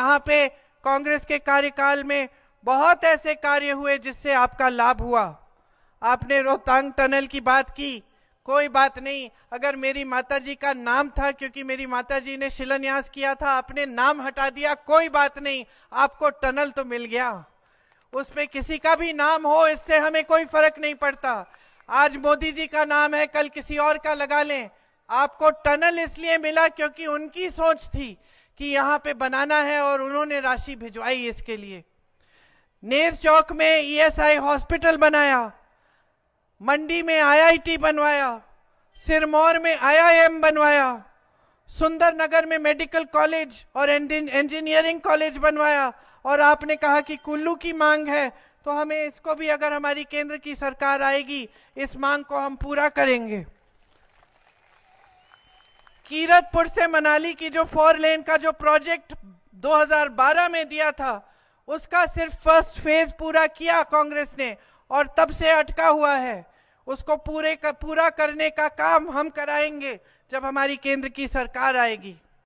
यहाँ पे कांग्रेस के कार्यकाल में बहुत ऐसे कार्य हुए जिससे आपका लाभ हुआ आपने रोहतांग टनल की बात की कोई बात नहीं अगर मेरी माता जी का नाम था क्योंकि मेरी माता जी ने शिलान्यास किया था आपने नाम हटा दिया कोई बात नहीं आपको टनल तो मिल गया उस पर किसी का भी नाम हो इससे हमें कोई फर्क नहीं पड़ता आज मोदी जी का नाम है कल किसी और का लगा लें आपको टनल इसलिए मिला क्योंकि उनकी सोच थी कि यहाँ पे बनाना है और उन्होंने राशि भिजवाई इसके लिए नेर चौक में ईएसआई e हॉस्पिटल बनाया मंडी में आईआईटी बनवाया सिरमौर में आईआईएम बनवाया सुंदर नगर में मेडिकल कॉलेज और इंजीनियरिंग कॉलेज बनवाया और आपने कहा कि कुल्लू की मांग है तो हमें इसको भी अगर हमारी केंद्र की सरकार आएगी इस मांग को हम पूरा करेंगे कीरतपुर से मनाली की जो फोर लेन का जो प्रोजेक्ट 2012 में दिया था उसका सिर्फ फर्स्ट फेज पूरा किया कांग्रेस ने और तब से अटका हुआ है उसको पूरे का पूरा करने का काम हम कराएंगे जब हमारी केंद्र की सरकार आएगी